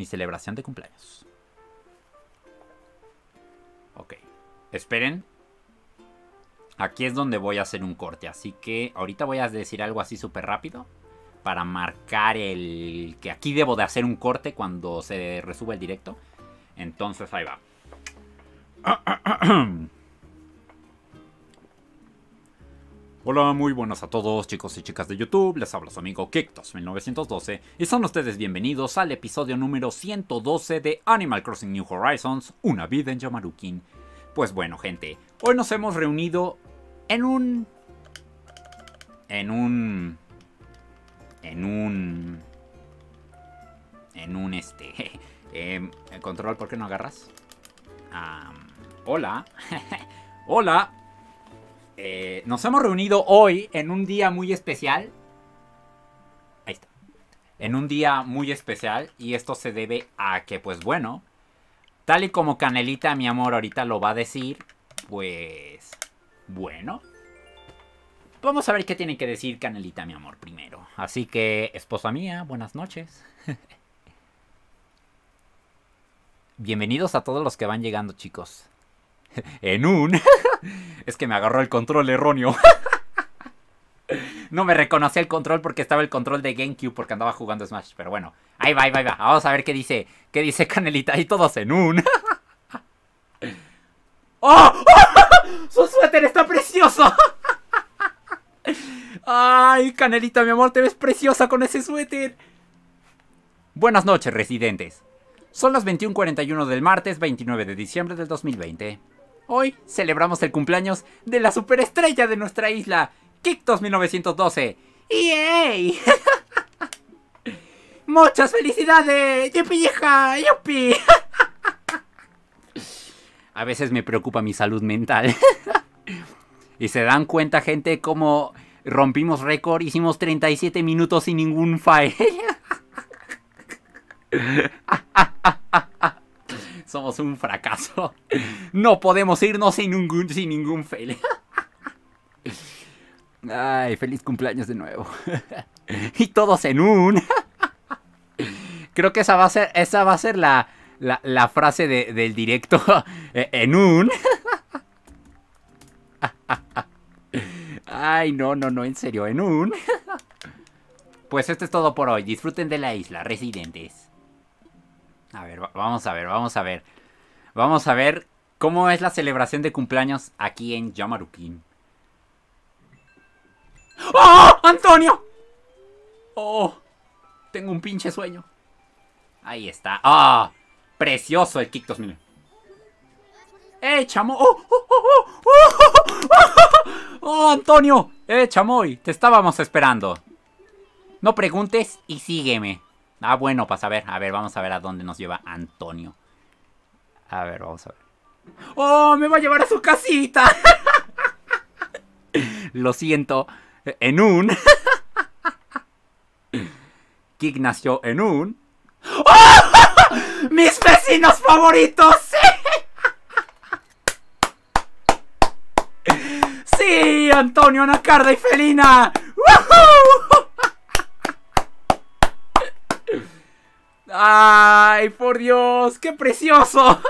mi celebración de cumpleaños. Ok. Esperen. Aquí es donde voy a hacer un corte. Así que ahorita voy a decir algo así súper rápido. Para marcar el... Que aquí debo de hacer un corte cuando se resuba el directo. Entonces ahí va. Hola, muy buenas a todos chicos y chicas de YouTube, les habla su amigo kiktos 1912 y son ustedes bienvenidos al episodio número 112 de Animal Crossing New Horizons, Una vida en Yamarukin. Pues bueno gente, hoy nos hemos reunido en un... en un... en un... en un este... Em, control, ¿por qué no agarras? Hola hola, hola, eh, nos hemos reunido hoy en un día muy especial. Ahí está. En un día muy especial y esto se debe a que, pues bueno, tal y como Canelita, mi amor, ahorita lo va a decir, pues bueno. Vamos a ver qué tiene que decir Canelita, mi amor, primero. Así que, esposa mía, buenas noches. Bienvenidos a todos los que van llegando, chicos. en un... es que me agarró el control erróneo. no me reconocía el control porque estaba el control de GameCube porque andaba jugando Smash. Pero bueno, ahí va, ahí va, ahí va. Vamos a ver qué dice, qué dice Canelita. Y todos en un... ¡Oh! ¡Su suéter está precioso! ¡Ay, Canelita, mi amor, te ves preciosa con ese suéter! Buenas noches, residentes. Son las 21.41 del martes 29 de diciembre del 2020. Hoy celebramos el cumpleaños de la superestrella de nuestra isla, kiktos 1912. ¡Yay! ¡Muchas felicidades! ¡Yupi, hija! A veces me preocupa mi salud mental. y se dan cuenta, gente, cómo rompimos récord, hicimos 37 minutos sin ningún fail. Ah, ah, ah, somos un fracaso. No podemos irnos sin ningún, sin ningún fail. Ay, feliz cumpleaños de nuevo. Y todos en un. Creo que esa va a ser, esa va a ser la, frase del directo. E, en un. Ay, no, no, no, en serio, en un. Pues esto es todo por hoy. Disfruten de la isla, residentes. A ver, vamos a ver, vamos a ver. Vamos a ver cómo es la celebración de cumpleaños aquí en Yamarukin. ¡Oh! ¡Antonio! ¡Oh! Tengo un pinche sueño. Ahí está. ¡Ah! ¡Oh! Precioso el Kictos, miren. ¡Eh, chamo! ¡Oh! ¡Oh, oh, oh! ¡Oh, oh, oh, oh! Antonio! ¡Eh, chamoy! Te estábamos esperando. No preguntes y sígueme. Ah, bueno, pues, a ver. A ver, vamos a ver a dónde nos lleva Antonio. A ver, vamos a ver. ¡Oh, me va a llevar a su casita! Lo siento. En un... Kik nació en un... ¡Oh! ¡Mis vecinos favoritos! ¡Sí! ¡Sí, Antonio, Anacarda y Felina! ¡Woohoo! ¡Ay, por Dios! ¡Qué precioso!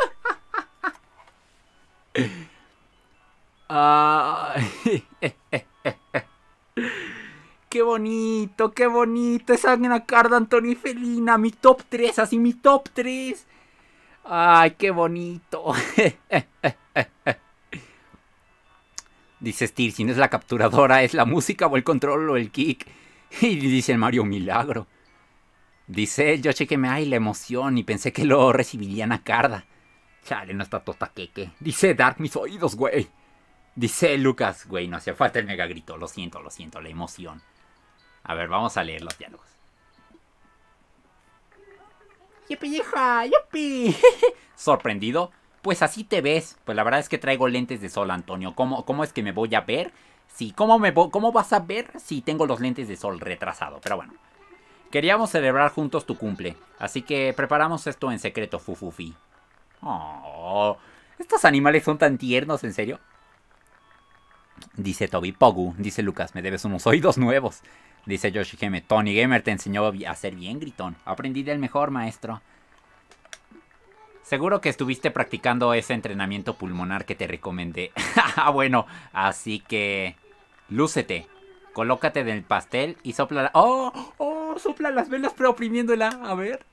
¡Qué bonito, qué bonito! Esa carta Antonio y Felina, mi top 3, así mi top 3. ¡Ay, qué bonito! Dice Styr si no es la capturadora, es la música o el control o el kick. Y dice el Mario Milagro. Dice, yo chequeme, ay, la emoción, y pensé que lo recibirían a carda. Chale, no está tota queque. Dice Dark, mis oídos, güey. Dice Lucas, güey, no hacía falta el mega grito, lo siento, lo siento, la emoción. A ver, vamos a leer los diálogos. ¡Yupi, hija! ¿Sorprendido? Pues así te ves. Pues la verdad es que traigo lentes de sol, Antonio. ¿Cómo, cómo es que me voy a ver? Sí, ¿cómo, me ¿cómo vas a ver si tengo los lentes de sol retrasado? Pero bueno. Queríamos celebrar juntos tu cumple, así que preparamos esto en secreto, Fufufi. Oh, estos animales son tan tiernos, ¿en serio? Dice Toby Pogu, dice Lucas, me debes unos oídos nuevos. Dice Yoshihime, Tony Gamer te enseñó a ser bien gritón. Aprendí del mejor maestro. Seguro que estuviste practicando ese entrenamiento pulmonar que te recomendé. Ah, bueno, así que... Lúcete. Colócate del pastel y sopla... ¡Oh! sopla las velas pero oprimiéndola. A ver.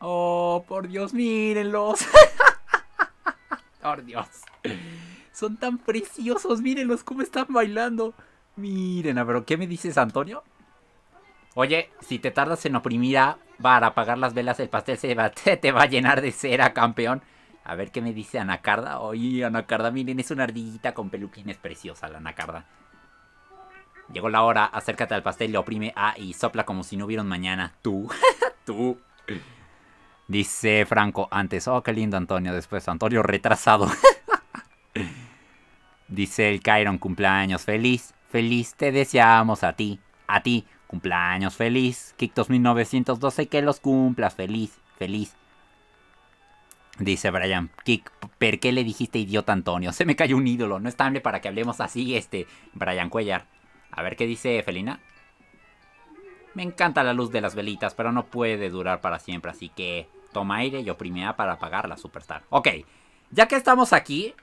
Oh, por Dios, mírenlos. por Dios. Son tan preciosos, mírenlos cómo están bailando. Miren, a ver, ¿qué me dices, Antonio? Oye, si te tardas en oprimir A para apagar las velas, el pastel se te, te va a llenar de cera, campeón. A ver qué me dice Anacarda. Oye, Anacarda, miren, es una ardillita con peluquines preciosa la Anacarda. Llegó la hora, acércate al pastel, le oprime A y sopla como si no hubiera mañana. Tú, tú. Dice Franco antes. Oh, qué lindo Antonio. Después Antonio retrasado. Dice el Kyron, cumpleaños feliz. Feliz te deseamos a ti. A ti, cumpleaños feliz. Kictos 1912, que los cumplas feliz, feliz. Dice Brian, Kick, ¿por qué le dijiste idiota Antonio? Se me cayó un ídolo, no es estable para que hablemos así, este, Brian Cuellar. A ver qué dice Felina. Me encanta la luz de las velitas, pero no puede durar para siempre, así que toma aire y oprimea para para apagarla, Superstar. Ok, ya que estamos aquí,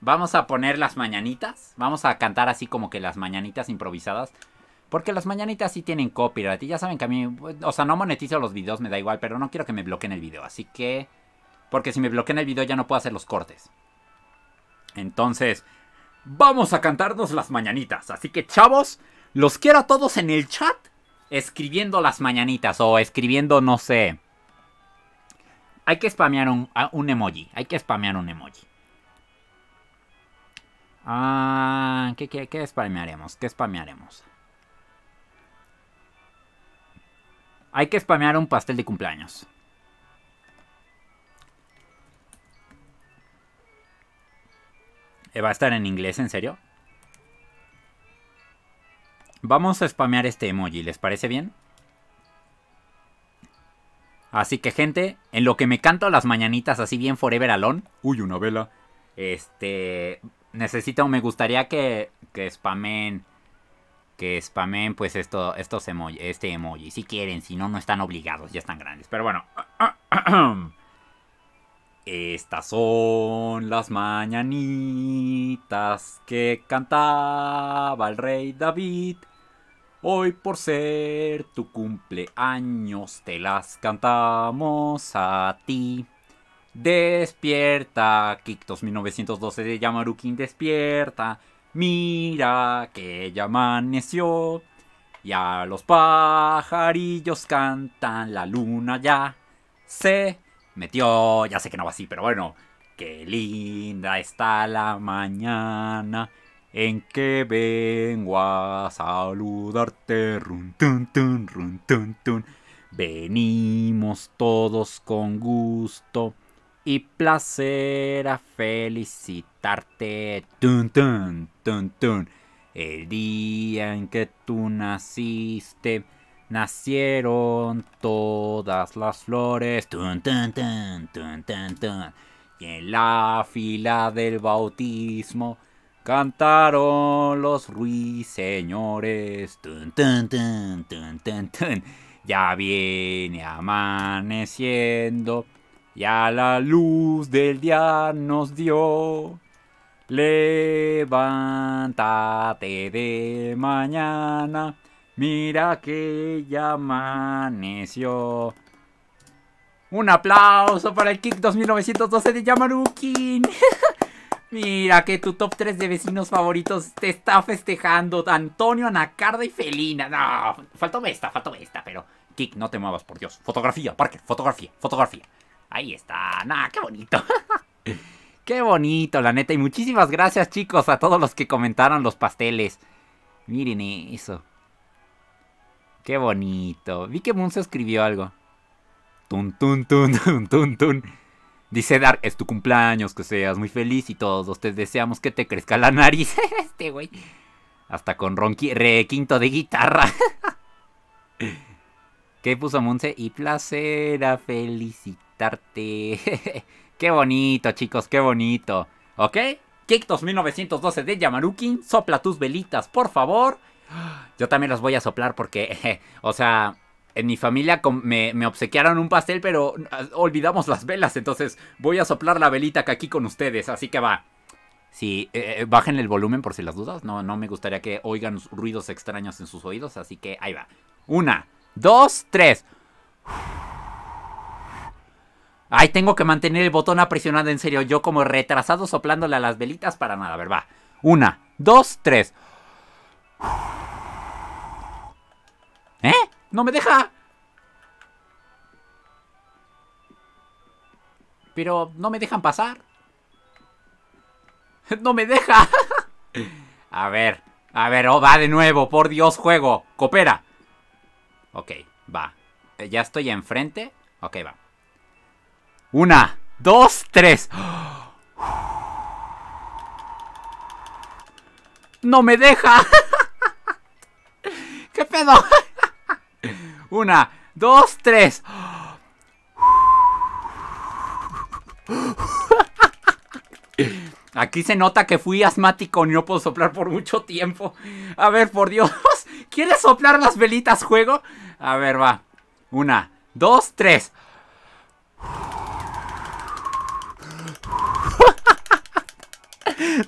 vamos a poner las mañanitas. Vamos a cantar así como que las mañanitas improvisadas. Porque las mañanitas sí tienen copyright. Y ya saben que a mí, o sea, no monetizo los videos, me da igual, pero no quiero que me bloqueen el video. Así que porque si me bloquean el video ya no puedo hacer los cortes. Entonces, vamos a cantarnos las mañanitas. Así que chavos, los quiero a todos en el chat escribiendo las mañanitas o escribiendo, no sé. Hay que spamear un, un emoji. Hay que spamear un emoji. Ah, ¿qué, qué, qué spamearemos? ¿Qué spamearemos? Hay que spamear un pastel de cumpleaños. Eh, Va a estar en inglés, ¿en serio? Vamos a spamear este emoji, ¿les parece bien? Así que gente, en lo que me canto las mañanitas así bien forever alone. Uy, una vela. Este, necesito, me gustaría que, que spamen, que spamen pues esto, estos emojis. este emoji. Si quieren, si no, no están obligados, ya están grandes. Pero bueno. Estas son las mañanitas que cantaba el rey David. Hoy por ser tu cumpleaños te las cantamos a ti. Despierta, Kictos 1912 de Yamarukin, despierta. Mira que ya amaneció. Y a los pajarillos cantan, la luna ya se metió, ya sé que no va así, pero bueno. Qué linda está la mañana en que vengo a saludarte. Run, tun, tun, tun, tun. Venimos todos con gusto y placer a felicitarte. Tun, tun, tun, tun. El día en que tú naciste Nacieron todas las flores. Tun, y en la fila del bautismo cantaron los ruiseñores. Ya viene amaneciendo y a la luz del día nos dio. Levántate de mañana Mira que ya amaneció. Un aplauso para el Kick 2912 de Yamarukin. Mira que tu top 3 de vecinos favoritos te está festejando. Antonio, Anacarda y Felina. No, faltó esta, faltó esta, pero... Kick, no te muevas, por Dios. Fotografía, Parker, fotografía, fotografía. Ahí está. nada qué bonito. qué bonito, la neta. Y muchísimas gracias, chicos, a todos los que comentaron los pasteles. Miren eso. Qué bonito. Vi que Munzo escribió algo. Tun, tun, tun, tun, tun, tun. Dice Dark, es tu cumpleaños, que seas muy feliz y todos te deseamos que te crezca la nariz. este güey. Hasta con Re quinto de guitarra. ¿Qué puso Monse? Y placer a felicitarte. qué bonito, chicos, qué bonito. ¿Ok? Kick 1912 de Yamaruki, sopla tus velitas, por favor. Yo también las voy a soplar porque, o sea, en mi familia me, obsequiaron un pastel, pero ah, olvidamos las velas. Entonces voy a soplar la velita que aquí con ustedes. Así que va. Sí, eh, eh, bajen el volumen por si las dudas. No, no me gustaría que oigan ruidos extraños en sus oídos. Así que ahí va. Una, dos, tres. Ay, tengo que mantener el botón apresionado en serio. Yo como retrasado soplándole a las velitas para nada. verdad. ver, va. Una, dos, tres. ¿Eh? ¡No me deja! Pero no me dejan pasar. ¡No me deja! a ver, a ver, oh, va de nuevo, por Dios, juego, coopera. Ok, va. Eh, ya estoy enfrente. Ok, va. Una, dos, tres. ¡No me deja! ¿Qué pedo? Una, dos, tres. Aquí se nota que fui asmático y no puedo soplar por mucho tiempo. A ver, por Dios. ¿Quieres soplar las velitas, juego? A ver, va. Una, dos, tres.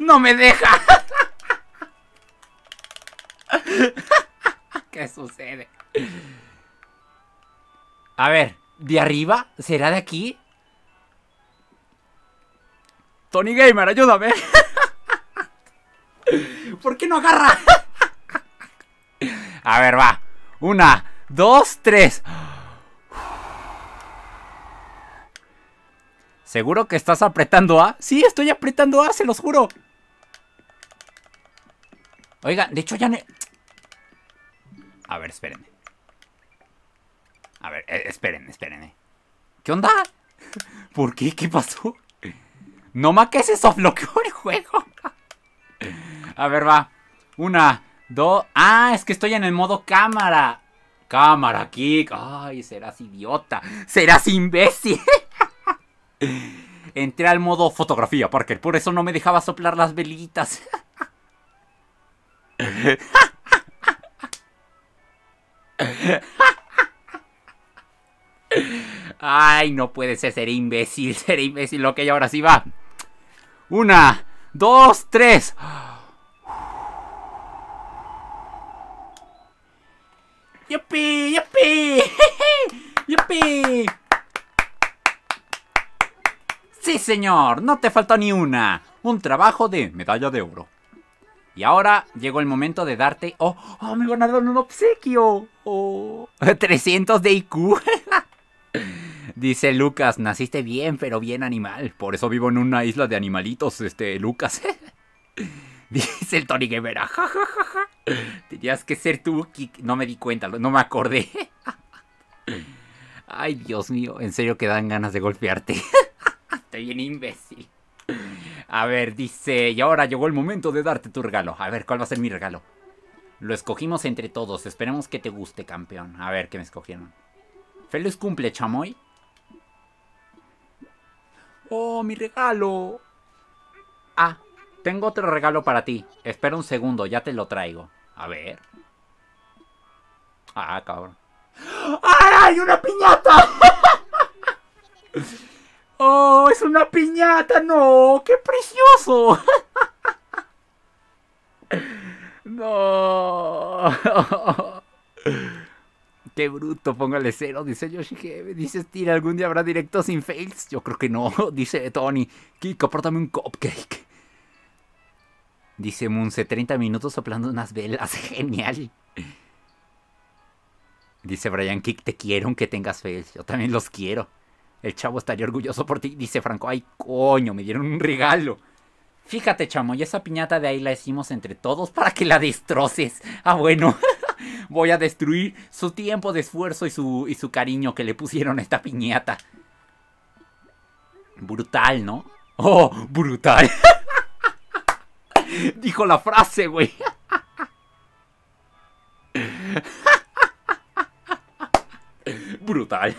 No me deja. ¿Qué sucede? A ver, ¿de arriba? ¿Será de aquí? Tony Gamer, ayúdame. ¿Por qué no agarra? A ver, va. Una, dos, tres. ¿Seguro que estás apretando A? Sí, estoy apretando A, se los juro. Oiga, de hecho ya... no... A ver, espérenme. A ver, esperen, eh, espérenme, qué? ¿Qué pasó? No más que se sofloqueó el juego. A ver, va. Una, dos. Ah, es que estoy en el modo cámara. Cámara, kick. Ay, serás idiota. Serás imbécil. Entré al modo fotografía, Parker. Por eso no me dejaba soplar las velitas. Ay, no puede ser, ser imbécil, lo imbécil. Ok, ahora sí va. Una, dos, tres. ¡Yupi! ¡Yupi! ¡Yupi! Sí, señor, no te faltó ni una. Un trabajo de medalla de oro. Y ahora llegó el momento de darte. ¡Oh! ¡Oh! ¡Me ganaron un obsequio! ¡Oh! ¡300 de IQ! Dice Lucas: Naciste bien, pero bien animal. Por eso vivo en una isla de animalitos, este, Lucas. Dice el Tony Guevara: ja, ja, ja, Tenías que ser tú. No me di cuenta, no me acordé. Ay, Dios mío, en serio que dan ganas de golpearte. Estoy bien imbécil. A ver, dice, y ahora llegó el momento de darte tu regalo. A ver, ¿cuál va a ser mi regalo? Lo escogimos entre todos, esperemos que te guste, campeón. A ver, ¿qué me escogieron? Feliz cumple, chamoy. Oh, mi regalo. Ah, tengo otro regalo para ti. Espera un segundo, ya te lo traigo. A ver. Ah, cabrón. ¡Ah, ¡Ay, una piñata! ¡Oh, es una piñata! ¡No! ¡Qué precioso! ¡No! ¡Qué bruto! Póngale cero, dice que Dice, tira, ¿algún día habrá directo sin fails? Yo creo que no, dice Tony. Kiko, apórtame un cupcake. Dice Munse, 30 minutos soplando unas velas. Genial. Dice Brian Kick, te quiero aunque tengas fails. Yo también los quiero. El chavo estaría orgulloso por ti. Dice Franco, ay coño, me dieron un regalo. Fíjate, chamo, y esa piñata de ahí la hicimos entre todos para que la destroces. Ah, bueno. Voy a destruir su tiempo de esfuerzo y su, y su cariño que le pusieron a esta piñata. Brutal, ¿no? Oh, brutal. Dijo la frase, güey. brutal.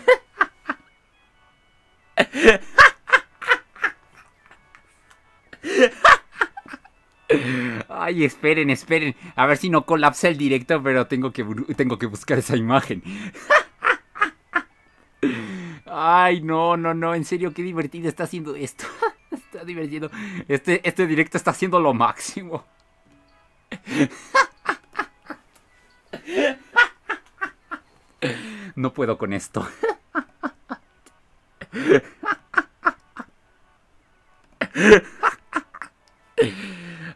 Ay, esperen, esperen. A ver si no colapsa el directo, pero tengo que, tengo que buscar esa imagen. Ay, no, no, no, en serio, qué divertido está haciendo esto. Está divertido. Este, este directo está haciendo lo máximo. No puedo con esto.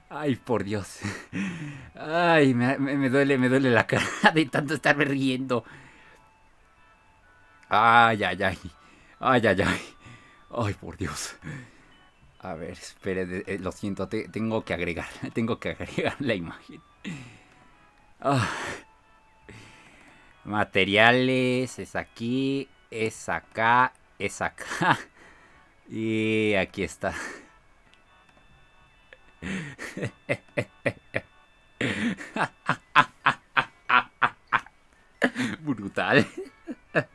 Ay, por Dios. Ay, me, duele, me duele la cara de tanto estarme riendo. Ay, ay, ay. Ay, ay, ay. Ay, por Dios. A ver, espere, eh, lo siento, tengo que agregar, tengo que agregar la imagen. Ah. Materiales, es aquí, es acá, es acá. Y aquí está. Brutal.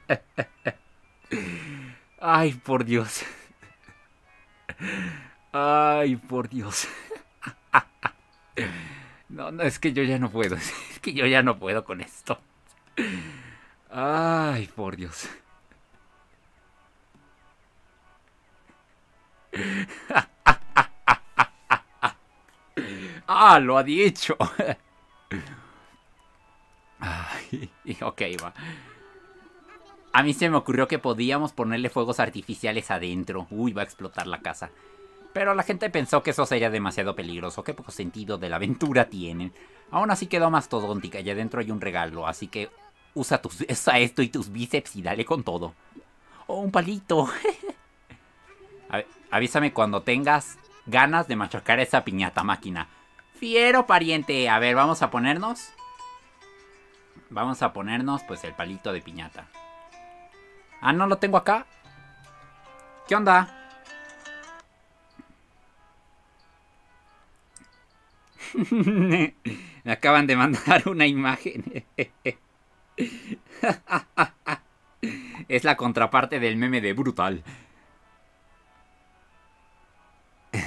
Ay, por Dios. Ay, por Dios. No, no, es que yo ya no puedo. Es que yo ya no puedo con esto. Ay, por Dios. ah, lo ha dicho. ok, va. A mí se me ocurrió que podíamos ponerle fuegos artificiales adentro. Uy, va a explotar la casa. Pero la gente pensó que eso sería demasiado peligroso. Qué poco sentido de la aventura tienen. Aún así quedó mastodóntica y adentro hay un regalo, así que usa, tus, usa esto y tus bíceps y dale con todo. ¡Oh, un palito! avísame cuando tengas ganas de machacar esa piñata máquina. Fiero pariente. A ver, vamos a ponernos. Vamos a ponernos pues el palito de piñata. Ah, no lo tengo acá. ¿Qué onda? Me acaban de mandar una imagen. es la contraparte del meme de brutal.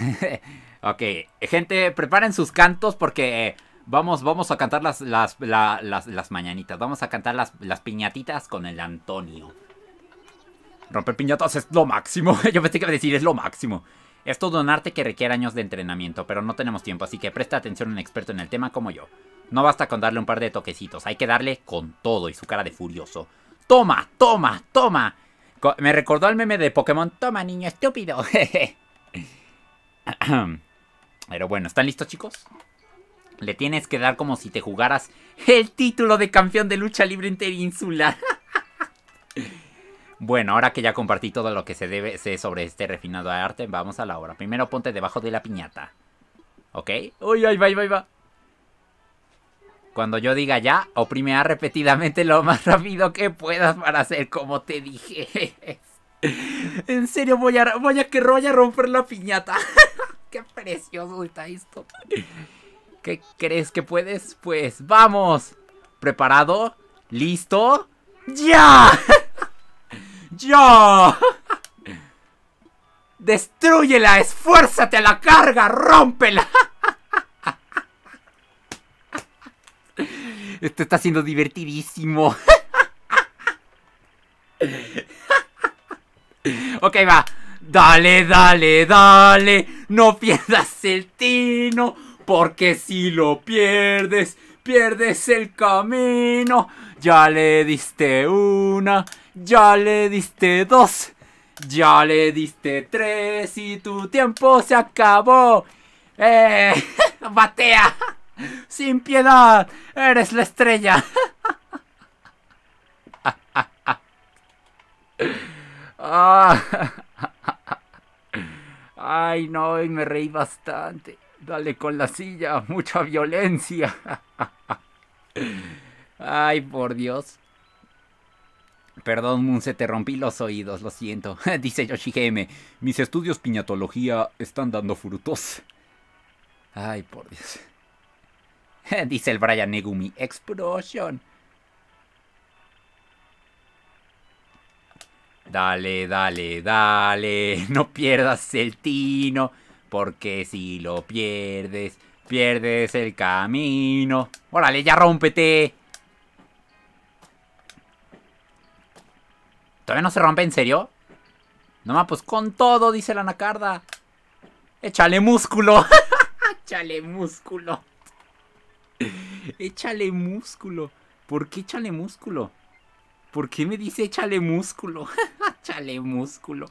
ok, gente, preparen sus cantos porque eh, vamos, vamos a cantar las, las, las, mañanitas. Vamos a cantar las, las piñatitas con el Antonio. Romper piñatas es lo máximo. Yo pensé que iba a decir es lo máximo. Esto Es un arte que requiere años de entrenamiento, pero no tenemos tiempo, así que presta atención a un experto en el tema como yo. No basta con darle un par de toquecitos, hay que darle con todo y su cara de furioso. ¡Toma, toma, toma! Me recordó al meme de Pokémon, toma niño estúpido. Pero bueno, ¿están listos chicos? Le tienes que dar como si te jugaras el título de campeón de lucha libre interinsular. bueno, ahora que ya compartí todo lo que se debe sobre este refinado arte, vamos a la obra. Primero ponte debajo de la piñata. ¿Ok? Uy, ahí va, ahí va, va. Cuando yo diga ya, oprimea repetidamente lo más rápido que puedas para hacer como te dije. En serio, voy a, voy a que romper la piñata. Qué precioso está esto. ¿Qué crees que puedes? Pues vamos. ¿Preparado? ¿Listo? ¡Ya! ¡Ya! Destruyela, ¡Esfuérzate a la carga! ¡Rómpela! Esto está siendo divertidísimo ok, va. Dale, dale, dale. No pierdas el tino. Porque si lo pierdes, pierdes el camino. Ya le diste una. Ya le diste dos. Ya le diste tres y tu tiempo se acabó. Eh, batea. Sin piedad. Eres la estrella. Ah. Ay, no, y me reí bastante. Dale con la silla, mucha violencia. Ay, por Dios. Perdón, Munse, te rompí los oídos, lo siento. Dice GM. mis estudios piñatología están dando frutos. Ay, por Dios. Dice el Brian Negumi, Explosion. Dale, dale, dale, no pierdas el tino, porque si lo pierdes, pierdes el camino. Órale, ya rómpete. ¿Todavía no se rompe en serio? No, pues con todo, dice la nacarda. Échale músculo. échale músculo. échale músculo. ¿Por qué échale músculo? ¿Por qué me dice échale músculo? échale músculo.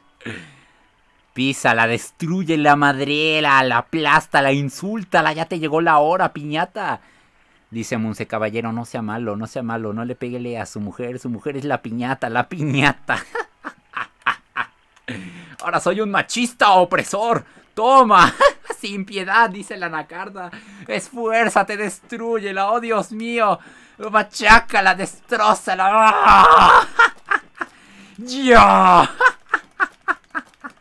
Písala, destruye la madrera, la aplasta, la insúltala, ya te llegó la hora, piñata. Dice Monse Caballero, no sea malo, no sea malo, no le peguele a su mujer, su mujer es la piñata, la piñata. Ahora soy un machista opresor. Toma, sin piedad, dice la anacarda. Esfuérzate, destruyela, oh Dios mío destroza, la ¡Ya!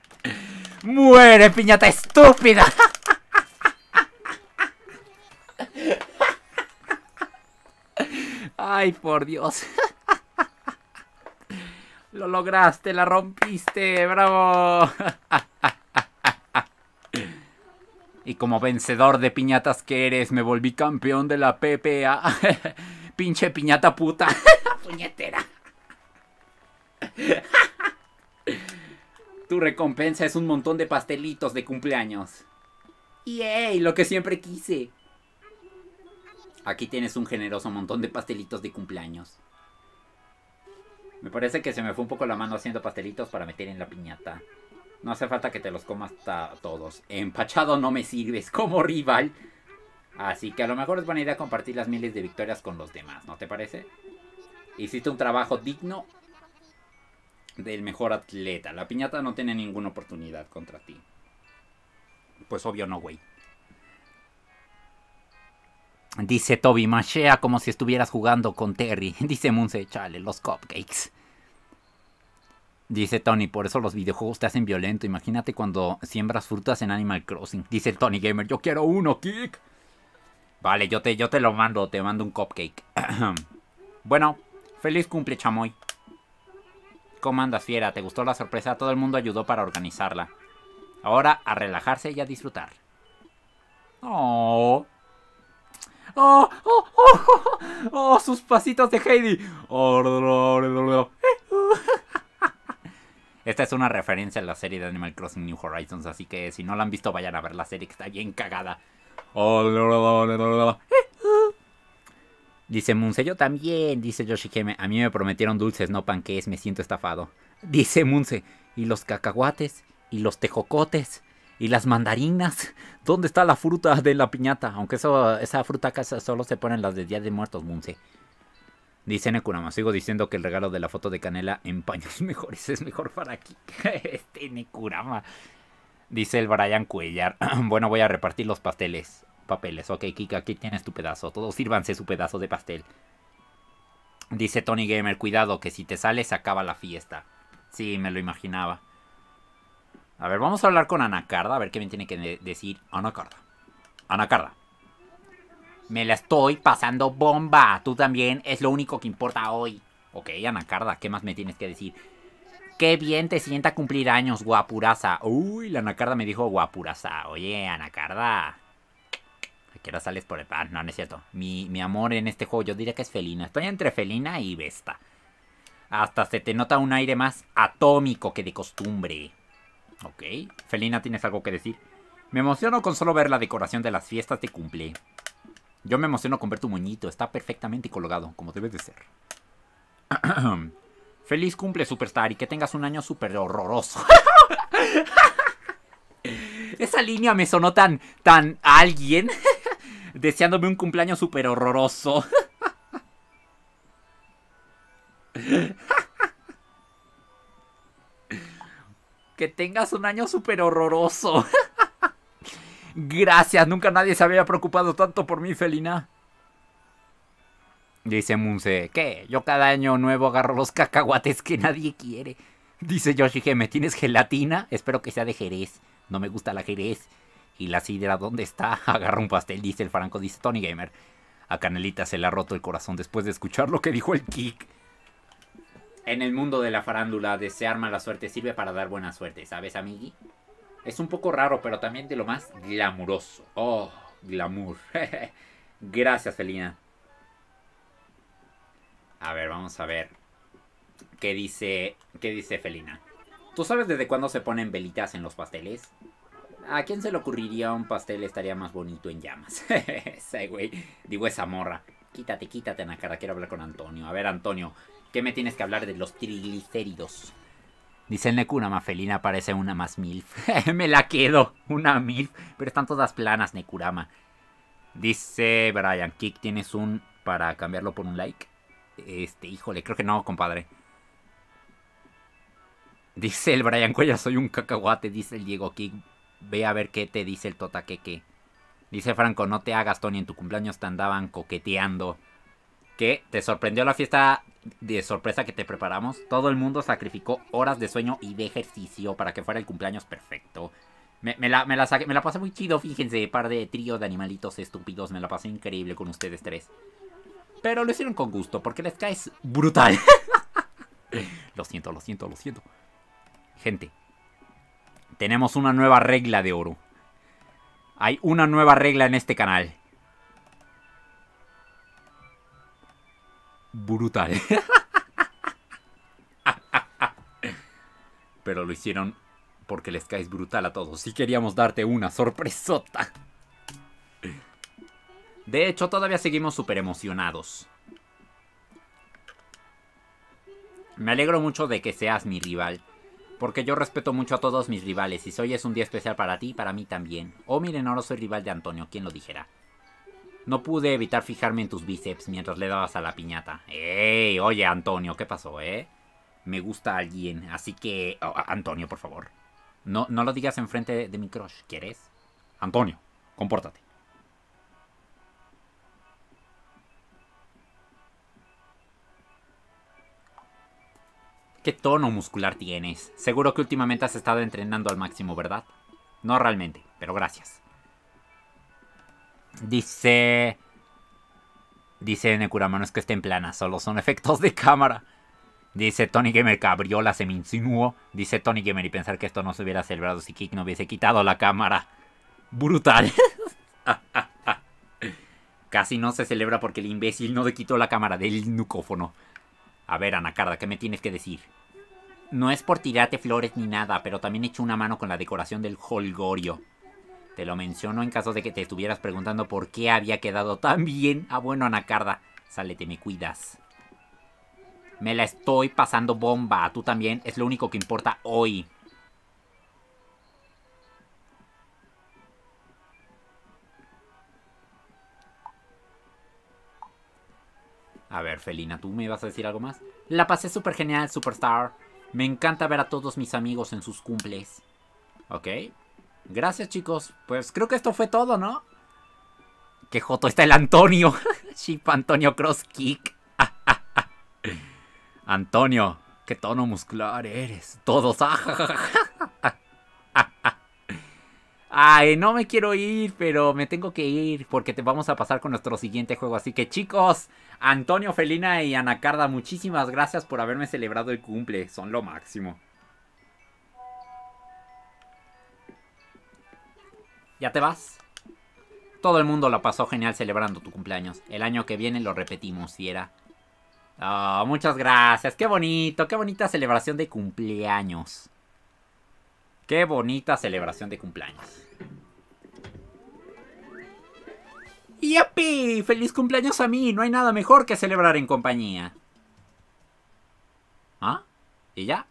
¡Muere, piñata estúpida! ¡Ay, por Dios! Lo lograste, la rompiste, bravo. Y como vencedor de piñatas que eres, me volví campeón de la PPA. Pinche piñata puta. Puñetera. tu recompensa es un montón de pastelitos de cumpleaños. ¡Yey! Lo que siempre quise. Aquí tienes un generoso montón de pastelitos de cumpleaños. Me parece que se me fue un poco la mano haciendo pastelitos para meter en la piñata. No hace falta que te los comas todos. Empachado no me sirves como rival. Así que a lo mejor es buena idea compartir las miles de victorias con los demás, ¿no te parece? Hiciste un trabajo digno del mejor atleta. La piñata no tiene ninguna oportunidad contra ti. Pues obvio no, güey. Dice Toby, machea como si estuvieras jugando con Terry. Dice Munse, chale, los cupcakes. Dice Tony, por eso los videojuegos te hacen violento. Imagínate cuando siembras frutas en Animal Crossing. Dice Tony Gamer, yo quiero uno, Kick. Vale, yo te, yo te lo mando, te mando un cupcake. bueno, feliz cumple, chamoy. ¿Cómo andas, fiera? ¿Te gustó la sorpresa? Todo el mundo ayudó para organizarla. Ahora a relajarse y a disfrutar. Oh. Oh, oh, oh, oh, oh sus pasitos de Heidi. Esta es una referencia a la serie de Animal Crossing New Horizons, así que si no la han visto vayan a ver la serie que está bien cagada. Dice Munse, yo también, dice Yoshihime. A mí me prometieron dulces, no panques, me siento estafado. Dice Munse, ¿y los cacahuates? ¿Y los tejocotes? ¿Y las mandarinas? ¿Dónde está la fruta de la piñata? Aunque eso, esa fruta casa solo se pone en las de Día de Muertos, Munse. Dice Nekurama, sigo diciendo que el regalo de la foto de Canela en paños mejores es mejor para aquí. este Nekurama. Dice el Brian Cuellar. bueno, voy a repartir los pasteles. Papeles. Ok, Kika, aquí tienes tu pedazo. Todos sírvanse su pedazo de pastel. Dice Tony Gamer, cuidado, que si te sales acaba la fiesta. Sí, me lo imaginaba. A ver, vamos a hablar con Anacarda, a ver qué me tiene que decir Anacarda. Anacarda. Me la estoy pasando bomba. Tú también, es lo único que importa hoy. Ok, Anacarda, ¿qué más me tienes que decir? Qué bien te sienta cumplir años, guapuraza. Uy, la Anacarda me dijo guapuraza. Oye, Anacarda. Aquí ahora sales por el pan? No, no es cierto. Mi, amor en este juego, yo diría que es felina. Estoy entre felina y besta. Hasta se te nota un aire más atómico que de costumbre. Ok. Felina, ¿tienes algo que decir? Me emociono con solo ver la decoración de las fiestas de cumple. Yo me emociono con ver tu moñito. Está perfectamente colgado, como debe de ser. Feliz cumple, Superstar, y que tengas un año súper horroroso. Esa línea me sonó tan, tan alguien deseándome un cumpleaños súper horroroso. que tengas un año súper horroroso. Gracias, nunca nadie se había preocupado tanto por mí, Felina. Dice Munse, ¿qué? Yo cada año nuevo agarro los cacahuates que nadie quiere. Dice ¿me ¿tienes gelatina? Espero que sea de Jerez. No me gusta la Jerez. Y la sidra, ¿dónde está? Agarra un pastel, dice el Franco, dice Tony Gamer. A Canelita se le ha roto el corazón después de escuchar lo que dijo el Kik. En el mundo de la farándula, desear mala suerte sirve para dar buena suerte, ¿sabes, amigui? Es un poco raro, pero también de lo más glamuroso. Oh, glamour. Gracias, Felina. A ver, vamos a ver. ¿Qué dice, qué dice Felina? ¿Tú sabes desde cuándo se ponen velitas en los pasteles? ¿A quién se le ocurriría un pastel estaría más bonito en llamas? Ese güey. Digo esa morra. Quítate, quítate, cara. Quiero hablar con Antonio. A ver, Antonio, ¿qué me tienes que hablar de los triglicéridos? Dice el Neku, Felina parece una más milf. me la quedo, una milf. Pero están todas planas, Nekurama. Dice Brian Kick, ¿tienes un para cambiarlo por un like? Este, híjole, creo que no, compadre. Dice el Brian Cuella, soy un cacahuate, dice el Diego King Ve a ver qué te dice el Totaqueque. Dice Franco, no te hagas, Tony, en tu cumpleaños te andaban coqueteando. ¿Qué? ¿Te sorprendió la fiesta de sorpresa que te preparamos? Todo el mundo sacrificó horas de sueño y de ejercicio para que fuera el cumpleaños perfecto. Me, la, me, la, pasé muy chido, fíjense, par de trío de animalitos estúpidos, me la pasé increíble con ustedes tres. Pero lo hicieron con gusto, porque les caes brutal. lo siento, lo siento, lo siento. Gente, tenemos una nueva regla de oro. Hay una nueva regla en este canal. Brutal. Pero lo hicieron porque les caes brutal a todos. Si queríamos darte una sorpresota. De hecho, todavía seguimos súper emocionados. Me alegro mucho de que seas mi rival. Porque yo respeto mucho a todos mis rivales. Y si hoy es un día especial para ti para mí también. Oh, miren, ahora soy rival de Antonio. ¿Quién lo dijera? No pude evitar fijarme en tus bíceps mientras le dabas a la piñata. ¡Ey! Oye, Antonio, ¿qué pasó, eh? Me gusta alguien, así que... Oh, Antonio, por favor. No, no lo digas enfrente de mi crush, ¿quieres? Antonio, compórtate. ¿Qué tono muscular tienes? Seguro que últimamente has estado entrenando al máximo, ¿verdad? No realmente, pero gracias. Dice... Dice Nekuramano, es que esté en plana, solo son efectos de cámara. Dice Tony Gamer, cabriola, se me insinuó. Dice Tony Gamer, y pensar que esto no se hubiera celebrado si Kick no hubiese quitado la cámara. Brutal. Casi no se celebra porque el imbécil no le quitó la cámara del nucófono. A ver, Anacarda, ¿qué me tienes que decir? No es por tirarte flores ni nada, pero también he hecho una mano con la decoración del holgorio. Te lo menciono en caso de que te estuvieras preguntando por qué había quedado tan bien. Ah, bueno, Anacarda, sálete, me cuidas. Me la estoy pasando bomba, tú también, es lo único que importa hoy. A ver, Felina, ¿tú me vas a decir algo más? La pasé súper genial, Superstar. Me encanta ver a todos mis amigos en sus cumples. Ok. Gracias, chicos. Pues creo que esto fue todo, ¿no? ¡Qué joto está el Antonio. Chip Antonio Cross Kick. Antonio, qué tono muscular eres. Todos. Ah, Ay, no me quiero ir, pero me tengo que ir porque te vamos a pasar con nuestro siguiente juego. Así que chicos, Antonio Felina y Anacarda, muchísimas gracias por haberme celebrado el cumple. Son lo máximo. ¿Ya te vas? Todo el mundo la pasó genial celebrando tu cumpleaños. El año que viene lo repetimos, si era. Ah, muchas gracias. Qué bonito, qué bonita celebración de cumpleaños. Qué bonita celebración de cumpleaños. ¡Yapi! ¡Feliz cumpleaños a mí! No hay nada mejor que celebrar en compañía. ¿Ah? ¿Y ya?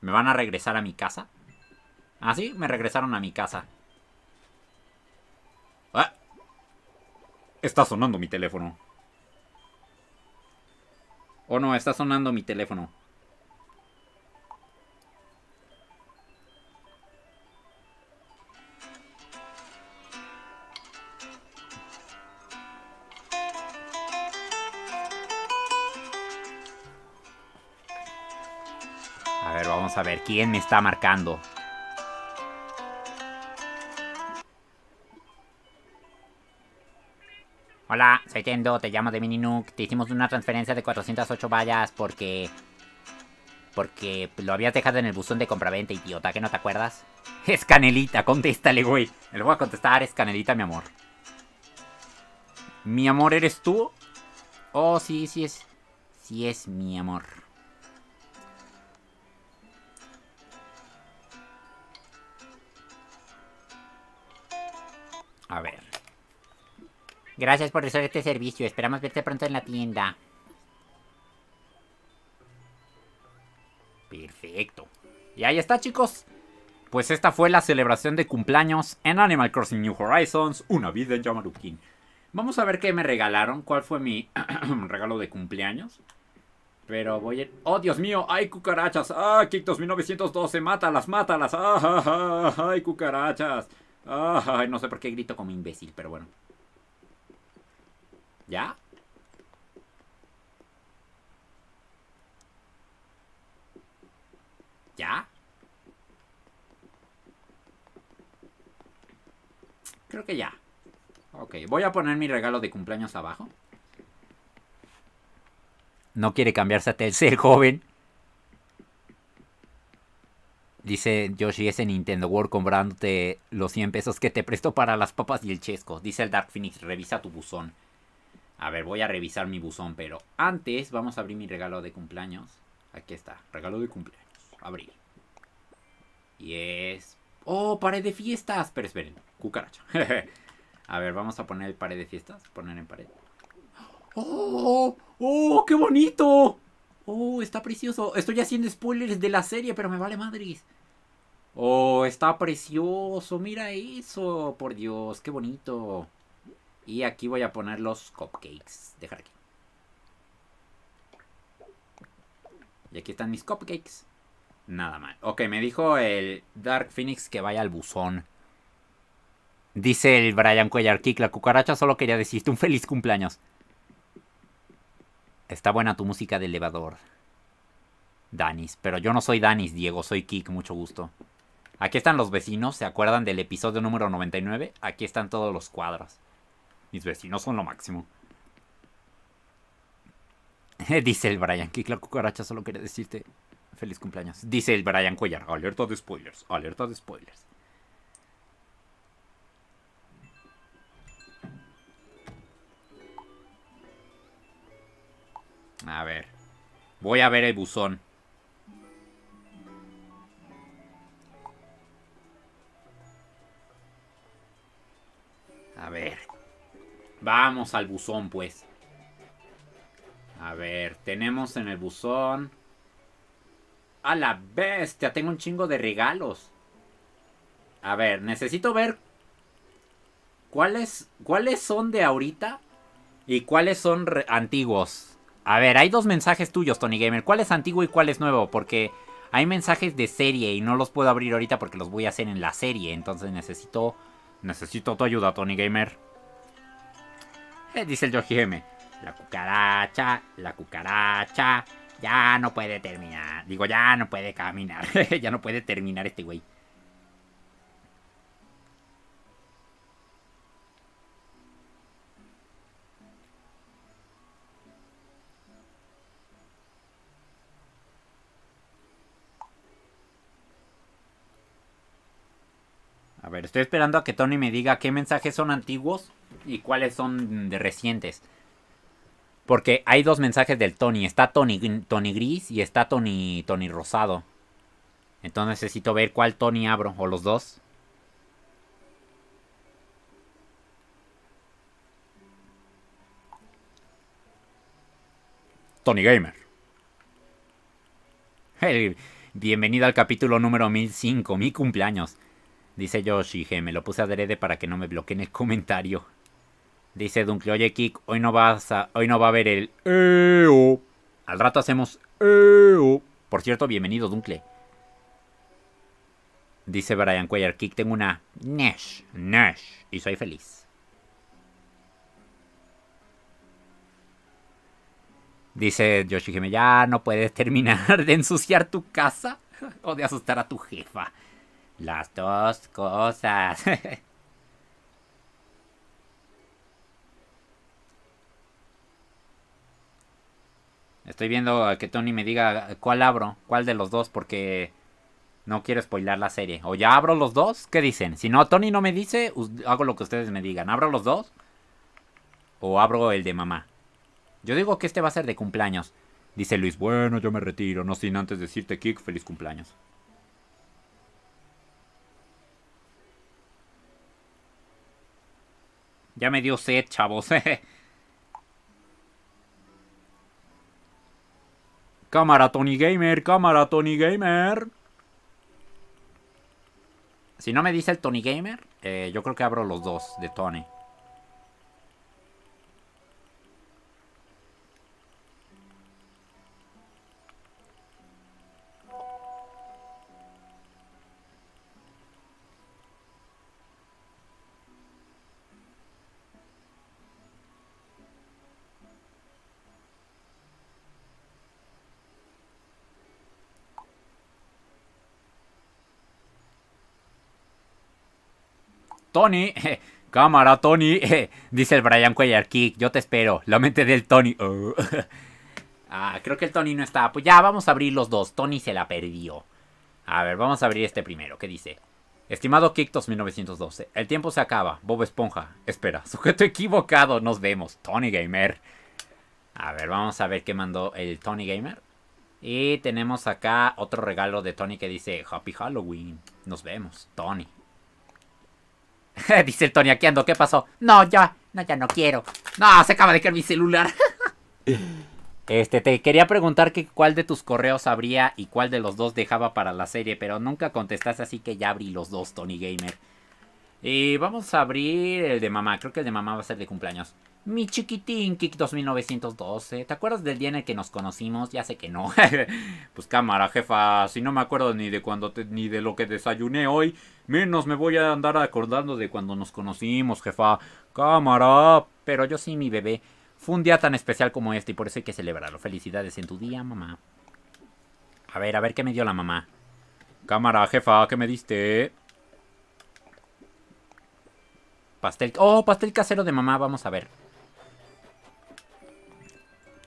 ¿Me van a regresar a mi casa? Ah, sí, me regresaron a mi casa. Ah. Está sonando mi teléfono. O oh, no, está sonando mi teléfono. vamos a ver quién me está marcando. Hola, soy Tendo, te llamo de Mininook. Te hicimos una transferencia de 408 vallas porque... Porque lo habías dejado en el buzón de compraventa, idiota, ¿Qué no te acuerdas. Es Canelita, contéstale, güey. Le voy a contestar, es Canelita, mi amor. ¿Mi amor eres tú? Oh, sí, sí es... Sí es mi amor. Gracias por usar este servicio. Esperamos verte pronto en la tienda. Perfecto. Y ahí está, chicos. Pues esta fue la celebración de cumpleaños en Animal Crossing New Horizons, una vida en Yamarukin. Vamos a ver qué me regalaron, cuál fue mi regalo de cumpleaños. Pero voy a... ¡Oh, Dios mío! ¡Ay, cucarachas! ¡Ah, Kictos 1912! ¡Mátalas, mátalas! ¡Ah, ah, ah! ay cucarachas! ¡Ay, ¡Ah, no sé por qué grito como imbécil, pero bueno. ¿Ya? ¿Ya? Creo que ya. Ok, voy a poner mi regalo de cumpleaños abajo. No quiere cambiarse a tercer joven. Dice Josh y ese Nintendo World comprándote los 100 pesos que te presto para las papas y el chesco. Dice el Dark Phoenix, revisa tu buzón. A ver, voy a revisar mi buzón, pero antes vamos a abrir mi regalo de cumpleaños. Aquí está, regalo de cumpleaños. Abrir. Y es... ¡Oh, pared de fiestas! Pero esperen, cucaracha. a ver, vamos a poner el pared de fiestas. Poner en pared. ¡Oh! ¡Oh, qué bonito! ¡Oh, está precioso! Estoy haciendo spoilers de la serie, pero me vale madres. ¡Oh, está precioso! ¡Mira eso! ¡Por Dios, qué bonito! Y aquí voy a poner los cupcakes. Dejar aquí. Y aquí están mis cupcakes. Nada mal. Ok, me dijo el Dark Phoenix que vaya al buzón. Dice el Brian Cuellar Kick, la cucaracha solo quería decirte un feliz cumpleaños. Está buena tu música de elevador. Danis, pero yo no soy Danis, Diego, soy Kick, mucho gusto. Aquí están los vecinos, ¿se acuerdan del episodio número 99? Aquí están todos los cuadros. Mis vecinos son lo máximo. Dice el Brian que la cucaracha solo quiere decirte feliz cumpleaños. Dice el Brian Cuellar. Alerta de spoilers. Alerta de spoilers. A ver. Voy a ver el buzón. A ver. Vamos al buzón, pues. A ver, tenemos en el buzón... A la bestia, tengo un chingo de regalos. A ver, necesito ver cuáles, cuáles son de ahorita y cuáles son antiguos. A ver, hay dos mensajes tuyos, Tony Gamer. ¿Cuál es antiguo y cuál es nuevo? Porque hay mensajes de serie y no los puedo abrir ahorita porque los voy a hacer en la serie. Entonces necesito, necesito tu ayuda, Tony Gamer. Eh, dice el George M. La cucaracha, la cucaracha, ya no puede terminar. Digo, ya no puede caminar. ya no puede terminar este güey. A ver, estoy esperando a que Tony me diga qué mensajes son antiguos y cuáles son de recientes. Porque hay dos mensajes del Tony. Está Tony, Tony Gris y está Tony, Tony Rosado. Entonces necesito ver cuál Tony abro o los dos. Tony Gamer. bienvenido al capítulo número 1005, mi cumpleaños. Dice Yoshi me lo puse adrede para que no me bloqueen el comentario. Dice Dunkle, oye Kik, hoy no vas a, hoy no va a haber el EO. Al rato hacemos EO. Por cierto, bienvenido Dunkle. Dice Brian Cuellar, Kik, tengo una Nash, Nash, y soy feliz. Dice Yoshi ya no puedes terminar de ensuciar tu casa o de asustar a tu jefa. Las dos cosas. Estoy viendo que Tony me diga cuál abro, cuál de los dos, porque no quiero spoilar la serie. O ya abro los dos, ¿qué dicen? Si no, Tony no me dice, hago lo que ustedes me digan. ¿Abro los dos? ¿O abro el de mamá? Yo digo que este va a ser de cumpleaños. Dice Luis, bueno, yo me retiro, no sin antes decirte, Kik, feliz cumpleaños. Ya me dio sed, chavos. Cámara, Tony Gamer, cámara, Tony Gamer. Si no me dice el Tony Gamer, eh, yo creo que abro los dos de Tony. Tony, eh, cámara, Tony, eh, dice el Brian Cuellar Kick, yo te espero, la mente del Tony. Ah, creo que el Tony no está. Pues ya, vamos a abrir los dos. Tony se la perdió. A ver, vamos a abrir este primero. ¿Qué dice? Estimado Kicktos 1912, el tiempo se acaba. Bob Esponja, espera, sujeto equivocado, nos vemos. Tony Gamer. A ver, vamos a ver qué mandó el Tony Gamer. Y tenemos acá otro regalo de Tony que dice Happy Halloween. Nos vemos, Tony. Dice el Tony, aquí ando, ¿qué pasó? No, ya, no, ya no quiero. No, se acaba de caer mi celular. este, te quería preguntar que cuál de tus correos abría y cuál de los dos dejaba para la serie, pero nunca contestaste, así que ya abrí los dos, Tony Gamer. Y eh, vamos a abrir el de mamá, creo que el de mamá va a ser de cumpleaños. Mi chiquitín Kik 2912, ¿te acuerdas del día en el que nos conocimos? Ya sé que no. pues cámara, jefa, si no me acuerdo ni de cuando ni de lo que desayuné hoy, menos me voy a andar acordando de cuando nos conocimos, jefa. Cámara, pero yo sí, mi bebé. Fue un día tan especial como este y por eso hay que celebrarlo. Felicidades en tu día, mamá. A ver, a ver qué me dio la mamá. Cámara, jefa, ¿qué me diste? Pastel. Oh, pastel casero de mamá, vamos a ver.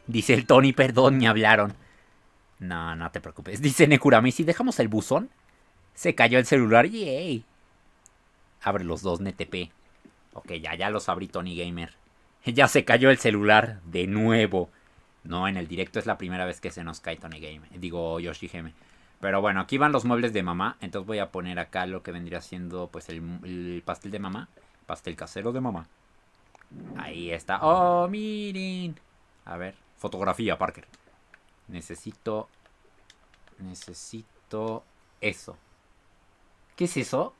Dice el Tony, perdón, me hablaron. No, no te preocupes. Dice Nekurami, si dejamos el buzón, se cayó el celular. Yay. Abre los dos, NTP. Ok, ya, ya los abrí, Tony Gamer. Ya se cayó el celular de nuevo. No, en el directo es la primera vez que se nos cae Tony Gamer. Digo, Yoshihime. Pero bueno, aquí van los muebles de mamá. Entonces voy a poner acá lo que vendría siendo pues el, el pastel de mamá. Pastel casero de mamá. Ahí está. Oh, miren. A ver. Fotografía, Parker. Necesito... Necesito... Eso. ¿Qué es eso?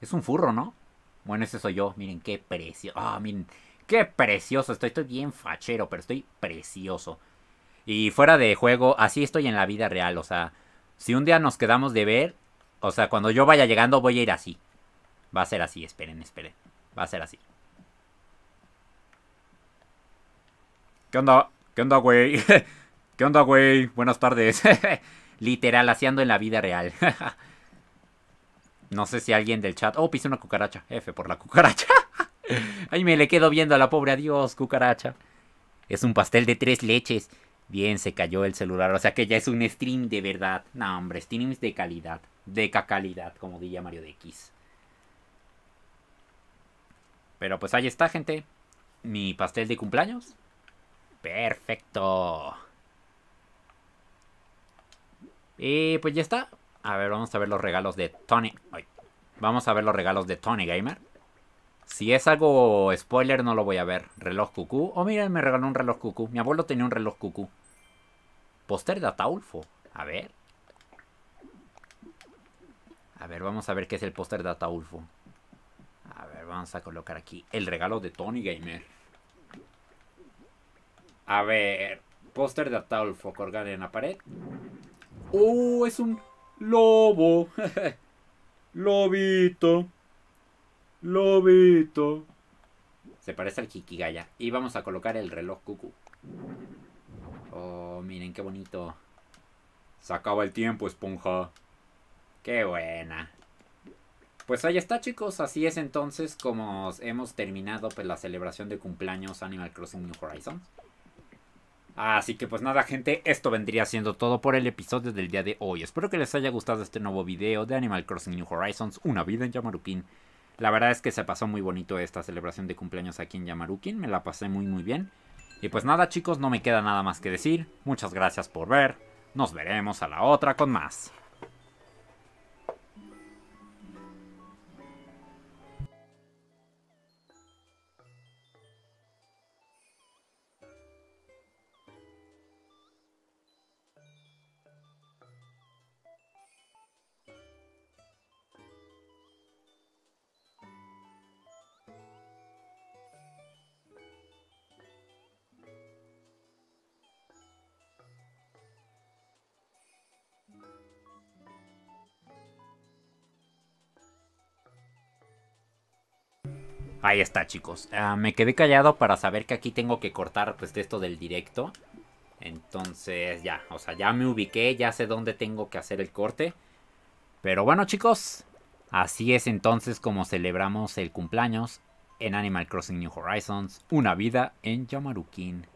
Es un furro, ¿no? Bueno, ese soy yo. Miren qué precioso. Ah, miren. Qué precioso. Estoy, estoy bien fachero, pero estoy precioso. Y fuera de juego, así estoy en la vida real. O sea, si un día nos quedamos de ver, o sea, cuando yo vaya llegando voy a ir así. Va a ser así, esperen, esperen. Va a ser así. ¿Qué onda? ¿Qué onda, güey? ¿Qué onda, güey? Buenas tardes. Literal, haciendo en la vida real. no sé si alguien del chat... Oh, pise una cucaracha. F por la cucaracha. Ay, me le quedo viendo a la pobre. Adiós, cucaracha. Es un pastel de tres leches. Bien, se cayó el celular. O sea que ya es un stream de verdad. No, hombre, streams de calidad. Deca calidad, como diría Mario de X. Pero pues ahí está, gente. Mi pastel de cumpleaños. Perfecto. Y pues ya está. A ver, vamos a ver los regalos de Tony. Vamos a ver los regalos de Tony Gamer. Si es algo spoiler, no lo voy a ver. Reloj cucú. Oh, mira, me regaló un reloj cucú. Mi abuelo tenía un reloj cucú. Póster de Ataulfo. A ver. A ver, vamos a ver qué es el póster de Ataulfo. A ver, vamos a colocar aquí el regalo de Tony Gamer. A ver. Póster de Ataulfo colgado en la pared. ¡Oh! Es un lobo. Lobito. Lobito. Se parece al Kikigaya. Y vamos a colocar el reloj cucú. Oh, miren qué bonito. Se acaba el tiempo, esponja. Qué buena. Pues ahí está, chicos. Así es entonces como hemos terminado pues, la celebración de cumpleaños Animal Crossing New Horizons. Así que pues nada gente, esto vendría siendo todo por el episodio del día de hoy. Espero que les haya gustado este nuevo video de Animal Crossing New Horizons, una vida en Yamarukin. La verdad es que se pasó muy bonito esta celebración de cumpleaños aquí en Yamarukin, me la pasé muy muy bien. Y pues nada chicos, no me queda nada más que decir, muchas gracias por ver, nos veremos a la otra con más. Ahí está, chicos. Ah, me quedé callado para saber que aquí tengo que cortar pues esto del directo. Entonces ya, o sea, ya me ubiqué, ya sé dónde tengo que hacer el corte. Pero bueno, chicos, así es entonces como celebramos el cumpleaños en Animal Crossing New Horizons, una vida en Yamarukin.